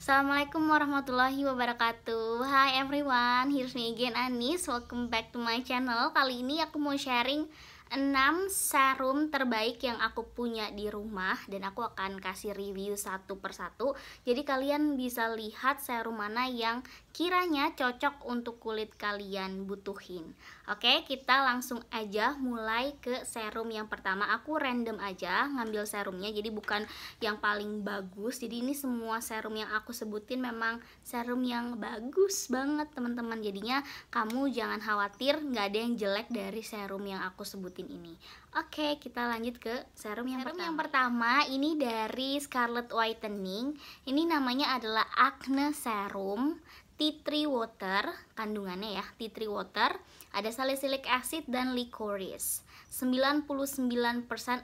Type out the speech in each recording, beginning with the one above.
Assalamualaikum warahmatullahi wabarakatuh Hi everyone, here's me again Anis Welcome back to my channel Kali ini aku mau sharing 6 serum terbaik yang aku punya di rumah Dan aku akan kasih review satu persatu Jadi kalian bisa lihat serum mana yang kiranya cocok untuk kulit kalian butuhin. Oke, kita langsung aja mulai ke serum yang pertama. Aku random aja ngambil serumnya, jadi bukan yang paling bagus. Jadi ini semua serum yang aku sebutin memang serum yang bagus banget teman-teman. Jadinya kamu jangan khawatir, nggak ada yang jelek dari serum yang aku sebutin ini. Oke, kita lanjut ke serum yang serum pertama. yang pertama ini dari Scarlet Whitening. Ini namanya adalah Acne Serum tea tree water, kandungannya ya, tea tree water, ada salicylic acid dan licorice. 99%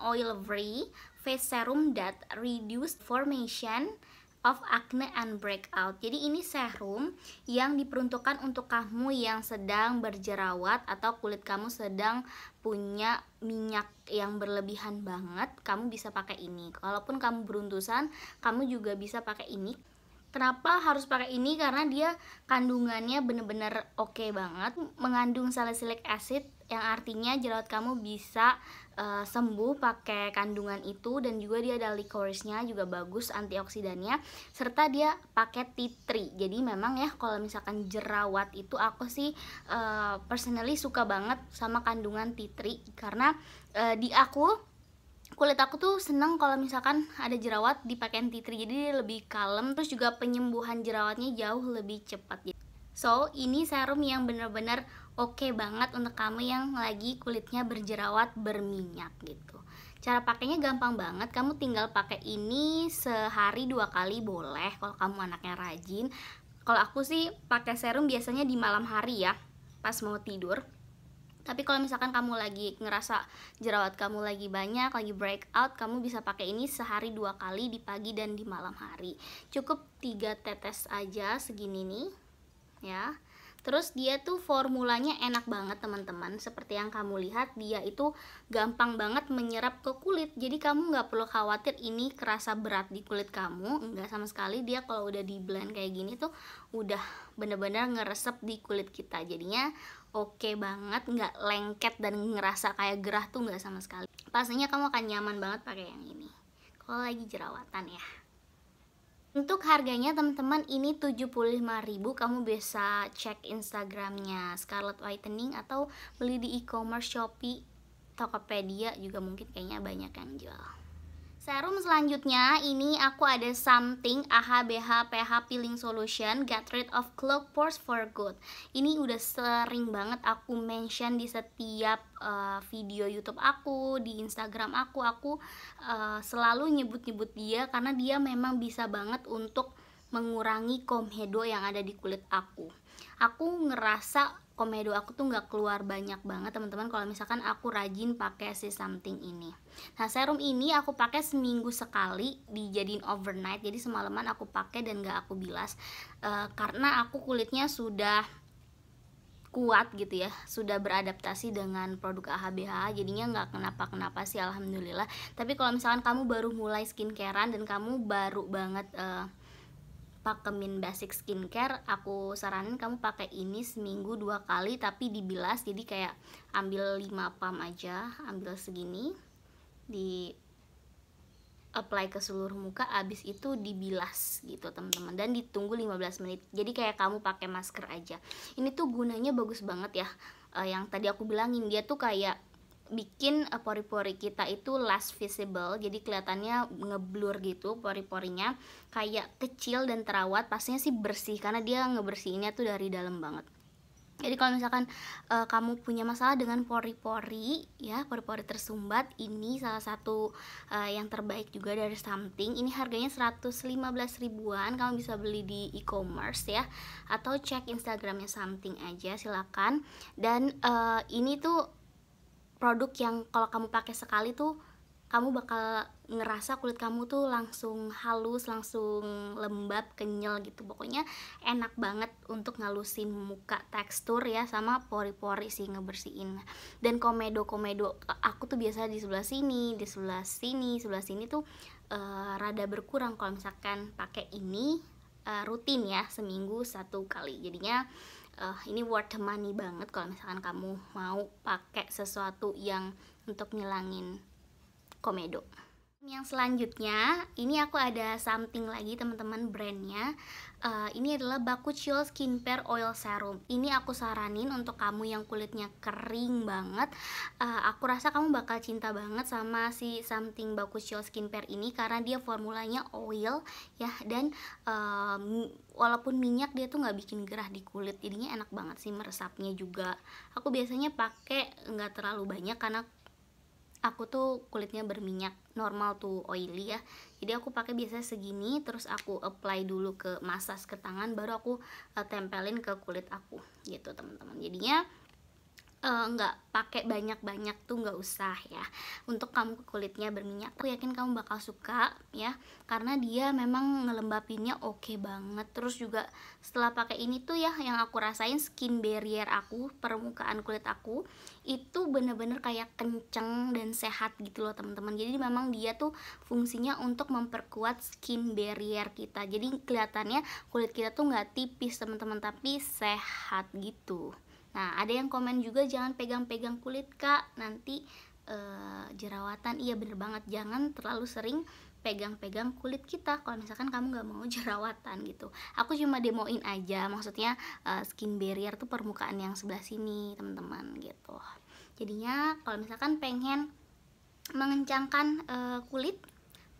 oil free face serum that reduce formation of acne and breakout. Jadi ini serum yang diperuntukkan untuk kamu yang sedang berjerawat atau kulit kamu sedang punya minyak yang berlebihan banget, kamu bisa pakai ini. Kalaupun kamu beruntusan, kamu juga bisa pakai ini. Kenapa harus pakai ini? Karena dia kandungannya bener-bener oke okay banget, mengandung salicylic acid yang artinya jerawat kamu bisa uh, sembuh pakai kandungan itu dan juga dia ada licorice-nya juga bagus antioksidannya serta dia pakai tea tree. Jadi memang ya kalau misalkan jerawat itu aku sih uh, personally suka banget sama kandungan tea tree karena uh, di aku kulit aku tuh seneng kalau misalkan ada jerawat dipakein tea tree jadi lebih kalem terus juga penyembuhan jerawatnya jauh lebih cepat jadi gitu. so ini serum yang bener-bener oke okay banget untuk kamu yang lagi kulitnya berjerawat berminyak gitu cara pakainya gampang banget kamu tinggal pakai ini sehari dua kali boleh kalau kamu anaknya rajin kalau aku sih pakai serum biasanya di malam hari ya pas mau tidur tapi kalau misalkan kamu lagi ngerasa jerawat kamu lagi banyak, lagi breakout, kamu bisa pakai ini sehari dua kali di pagi dan di malam hari. Cukup tiga tetes aja segini nih, ya. Terus dia tuh formulanya enak banget teman-teman Seperti yang kamu lihat dia itu gampang banget menyerap ke kulit Jadi kamu nggak perlu khawatir ini kerasa berat di kulit kamu Nggak sama sekali dia kalau udah di blend kayak gini tuh Udah bener-bener ngeresep di kulit kita Jadinya oke okay banget nggak lengket dan ngerasa kayak gerah tuh nggak sama sekali pastinya kamu akan nyaman banget pakai yang ini kalau lagi jerawatan ya untuk harganya teman-teman ini 75.000 kamu bisa cek Instagramnya Scarlet Whitening atau beli di e-commerce Shopee Tokopedia juga mungkin kayaknya banyak yang jual Serum selanjutnya ini aku ada something AHBH PH peeling solution get rid of clogged pores for good. Ini udah sering banget aku mention di setiap uh, video YouTube aku, di Instagram aku, aku uh, selalu nyebut-nyebut dia karena dia memang bisa banget untuk mengurangi komedo yang ada di kulit aku. Aku ngerasa komedo aku tuh nggak keluar banyak banget teman-teman kalau misalkan aku rajin pakai si something ini nah serum ini aku pakai seminggu sekali dijadiin overnight jadi semalaman aku pakai dan nggak aku bilas uh, karena aku kulitnya sudah kuat gitu ya sudah beradaptasi dengan produk AHBH jadinya nggak kenapa-kenapa sih alhamdulillah tapi kalau misalkan kamu baru mulai skincarean dan kamu baru banget uh, pakemin basic skincare aku saranin kamu pakai ini seminggu dua kali tapi dibilas jadi kayak ambil 5 pump aja ambil segini di apply ke seluruh muka abis itu dibilas gitu teman-teman dan ditunggu 15 menit jadi kayak kamu pakai masker aja ini tuh gunanya bagus banget ya uh, yang tadi aku bilangin dia tuh kayak bikin eh, pori-pori kita itu less visible jadi kelihatannya ngeblur gitu pori-porinya kayak kecil dan terawat pastinya sih bersih karena dia ngebersihinnya tuh dari dalam banget jadi kalau misalkan e, kamu punya masalah dengan pori-pori ya, pori-pori tersumbat, ini salah satu e, yang terbaik juga dari Something. Ini harganya 115 ribuan, kamu bisa beli di e-commerce ya atau cek Instagramnya Something aja silakan. Dan e, ini tuh produk yang kalau kamu pakai sekali tuh kamu bakal ngerasa kulit kamu tuh langsung halus, langsung lembab, kenyal gitu. Pokoknya enak banget untuk ngalusin muka tekstur ya sama pori-pori sih ngebersihin. Dan komedo-komedo aku tuh biasa di sebelah sini, di sebelah sini, sebelah sini tuh uh, rada berkurang kalau misalkan pakai ini uh, rutin ya seminggu satu kali. Jadinya uh, ini worth money banget kalau misalkan kamu mau pakai sesuatu yang untuk ngilangin komedo. Yang selanjutnya, ini aku ada something lagi teman-teman brandnya uh, Ini adalah Bakuchiol Care Oil Serum Ini aku saranin untuk kamu yang kulitnya kering banget uh, Aku rasa kamu bakal cinta banget sama si something Bakuchiol Care ini Karena dia formulanya oil ya Dan um, walaupun minyak dia tuh nggak bikin gerah di kulit Jadinya enak banget sih meresapnya juga Aku biasanya pakai nggak terlalu banyak karena aku tuh kulitnya berminyak normal tuh oily ya jadi aku pakai biasanya segini terus aku apply dulu ke massage ke tangan baru aku uh, tempelin ke kulit aku gitu teman-teman jadinya Eh, nggak uh, pakai banyak-banyak tuh nggak usah ya untuk kamu kulitnya berminyak aku yakin kamu bakal suka ya karena dia memang ngelembapinnya oke okay banget terus juga setelah pakai ini tuh ya yang aku rasain skin barrier aku permukaan kulit aku itu bener-bener kayak kenceng dan sehat gitu loh teman-teman jadi memang dia tuh fungsinya untuk memperkuat skin barrier kita jadi kelihatannya kulit kita tuh nggak tipis teman-teman tapi sehat gitu Nah, ada yang komen juga jangan pegang-pegang kulit, Kak. Nanti e, jerawatan. Iya, bener banget. Jangan terlalu sering pegang-pegang kulit kita kalau misalkan kamu nggak mau jerawatan gitu aku cuma demoin aja maksudnya uh, skin barrier tuh permukaan yang sebelah sini teman-teman gitu jadinya kalau misalkan pengen mengencangkan uh, kulit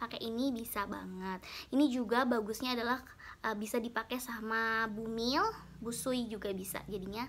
pakai ini bisa banget ini juga bagusnya adalah uh, bisa dipakai sama bumil busui juga bisa jadinya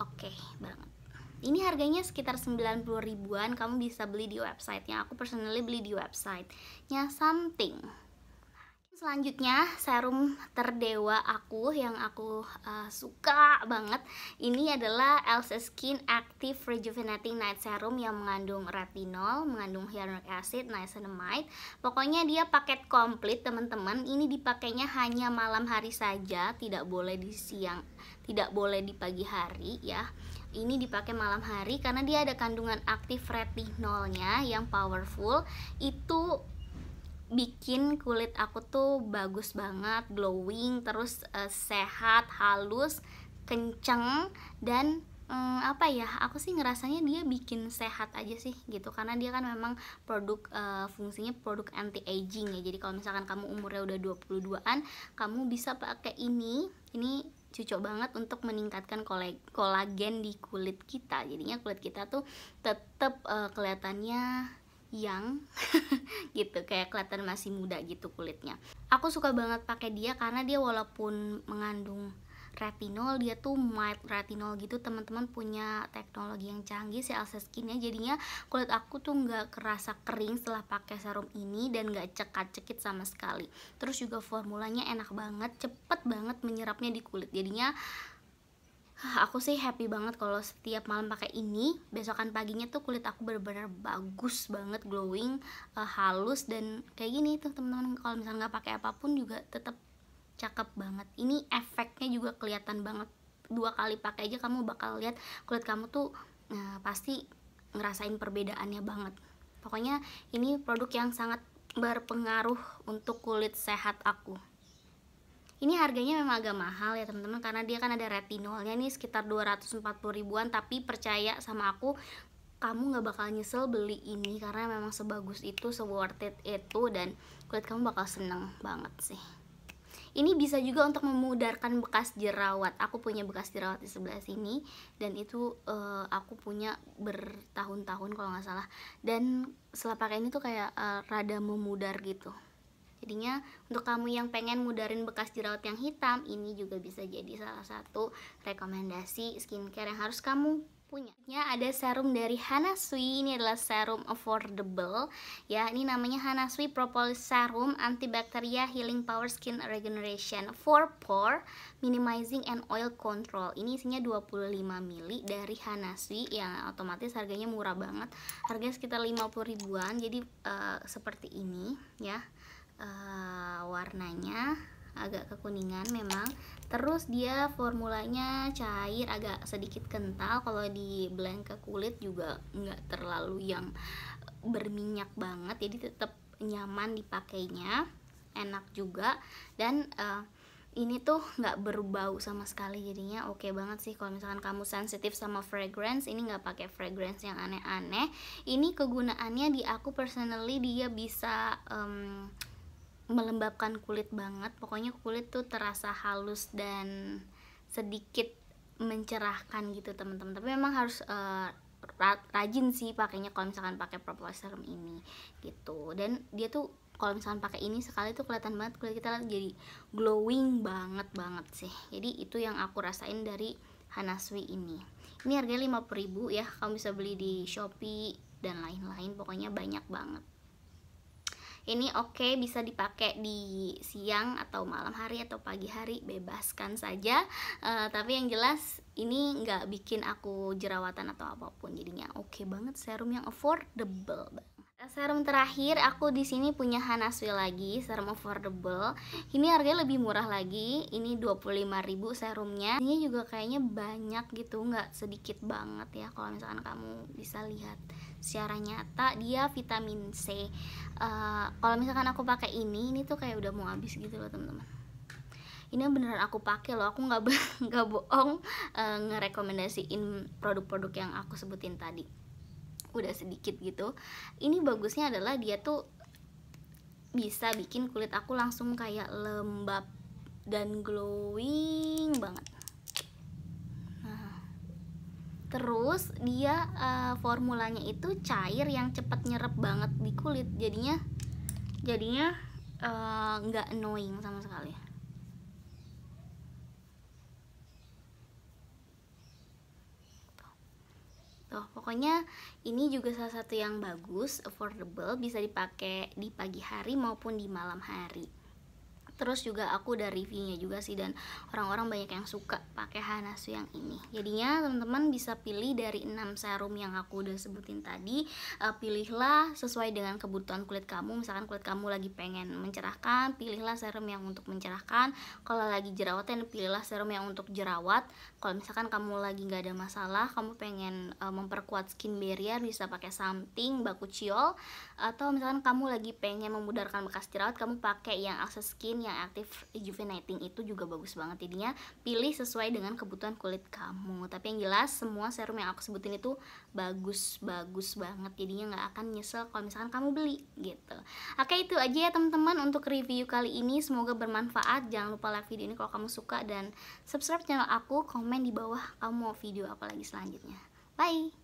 oke okay banget ini harganya sekitar 90 ribuan kamu bisa beli di website. websitenya aku personally beli di websitenya something Selanjutnya serum terdewa aku yang aku uh, suka banget Ini adalah Elsa Skin Active Rejuvenating Night Serum yang mengandung retinol, mengandung hyaluronic acid, niacinamide Pokoknya dia paket komplit teman-teman Ini dipakainya hanya malam hari saja, tidak boleh di siang, tidak boleh di pagi hari ya ini dipakai malam hari karena dia ada kandungan aktif retinolnya yang powerful itu bikin kulit aku tuh bagus banget, glowing, terus uh, sehat, halus, kenceng dan um, apa ya? Aku sih ngerasanya dia bikin sehat aja sih gitu karena dia kan memang produk uh, fungsinya produk anti aging ya. Jadi kalau misalkan kamu umurnya udah 22-an, kamu bisa pakai ini. Ini cocok banget untuk meningkatkan kolagen di kulit kita jadinya kulit kita tuh tetap uh, kelihatannya yang gitu kayak kelihatan masih muda gitu kulitnya aku suka banget pakai dia karena dia walaupun mengandung retinol dia tuh mild retinol gitu teman-teman punya teknologi yang canggih si Elsa skinnya jadinya kulit aku tuh nggak kerasa kering setelah pakai serum ini dan nggak cekat-cekit sama sekali terus juga formulanya enak banget cepet banget menyerapnya di kulit jadinya aku sih happy banget kalau setiap malam pakai ini besokan paginya tuh kulit aku bener-bener bagus banget glowing uh, halus dan kayak gini tuh teman-teman kalau misalnya nggak pakai apapun juga tetap cakep banget ini efeknya juga kelihatan banget dua kali pakai aja kamu bakal lihat kulit kamu tuh uh, pasti ngerasain perbedaannya banget pokoknya ini produk yang sangat berpengaruh untuk kulit sehat aku ini harganya memang agak mahal ya teman-teman karena dia kan ada retinolnya nih sekitar 240 ribuan tapi percaya sama aku kamu gak bakal nyesel beli ini karena memang sebagus itu, se worth it itu dan kulit kamu bakal seneng banget sih. Ini bisa juga untuk memudarkan bekas jerawat. Aku punya bekas jerawat di sebelah sini dan itu uh, aku punya bertahun-tahun kalau gak salah. Dan setelah pakai ini tuh kayak uh, rada memudar gitu. Jadinya untuk kamu yang pengen mudarin bekas jerawat yang hitam, ini juga bisa jadi salah satu rekomendasi skincare yang harus kamu punya. Ya Ada serum dari Hanasui, ini adalah serum affordable. Ya, ini namanya Hanasui Propolis Serum Antibacteria Healing Power Skin Regeneration for Pore Minimizing and Oil Control. Ini isinya 25 ml dari Hanasui yang otomatis harganya murah banget. Harganya sekitar 50 ribuan. Jadi uh, seperti ini ya uh, warnanya agak kekuningan memang terus dia formulanya cair agak sedikit kental kalau di blend ke kulit juga nggak terlalu yang berminyak banget jadi tetap nyaman dipakainya enak juga dan uh, ini tuh nggak berbau sama sekali jadinya oke okay banget sih kalau misalkan kamu sensitif sama fragrance ini nggak pakai fragrance yang aneh-aneh ini kegunaannya di aku personally dia bisa um, melembabkan kulit banget pokoknya kulit tuh terasa halus dan sedikit mencerahkan gitu teman-teman tapi memang harus uh, rajin sih pakainya kalau misalkan pakai propolis serum ini gitu dan dia tuh kalau misalkan pakai ini sekali tuh kelihatan banget kulit kita jadi glowing banget banget sih jadi itu yang aku rasain dari Hanaswi ini ini harganya 50.000 ya kamu bisa beli di Shopee dan lain-lain pokoknya banyak banget ini oke okay, bisa dipakai di siang atau malam hari atau pagi hari bebaskan saja uh, tapi yang jelas ini nggak bikin aku jerawatan atau apapun jadinya oke okay banget serum yang affordable Serum terakhir aku di sini punya Hanasui lagi, serum affordable. Ini harganya lebih murah lagi, ini 25.000 serumnya. Ini juga kayaknya banyak gitu, nggak sedikit banget ya kalau misalkan kamu bisa lihat secara nyata dia vitamin C. Uh, kalau misalkan aku pakai ini, ini tuh kayak udah mau habis gitu loh, teman-teman. Ini beneran aku pakai loh, aku nggak nggak bohong uh, ngerekomendasiin produk-produk yang aku sebutin tadi udah sedikit gitu ini bagusnya adalah dia tuh bisa bikin kulit aku langsung kayak lembab dan glowing banget nah, terus dia uh, formulanya itu cair yang cepat nyerap banget di kulit jadinya jadinya eh, nggak uh, annoying sama sekali gitu pokoknya ini juga salah satu yang bagus affordable bisa dipakai di pagi hari maupun di malam hari terus juga aku udah reviewnya juga sih dan orang-orang banyak yang suka pakai Hanasu yang ini jadinya teman-teman bisa pilih dari 6 serum yang aku udah sebutin tadi uh, pilihlah sesuai dengan kebutuhan kulit kamu misalkan kulit kamu lagi pengen mencerahkan pilihlah serum yang untuk mencerahkan kalau lagi jerawatan pilihlah serum yang untuk jerawat kalau misalkan kamu lagi nggak ada masalah kamu pengen uh, memperkuat skin barrier bisa pakai something bakuchiol atau misalkan kamu lagi pengen memudarkan bekas jerawat kamu pakai yang akses skin yang aktif rejuvenating itu juga bagus banget jadinya pilih sesuai dengan kebutuhan kulit kamu tapi yang jelas semua serum yang aku sebutin itu bagus bagus banget jadinya nggak akan nyesel kalau misalkan kamu beli gitu oke itu aja ya teman-teman untuk review kali ini semoga bermanfaat jangan lupa like video ini kalau kamu suka dan subscribe channel aku komen di bawah kamu mau video apa lagi selanjutnya bye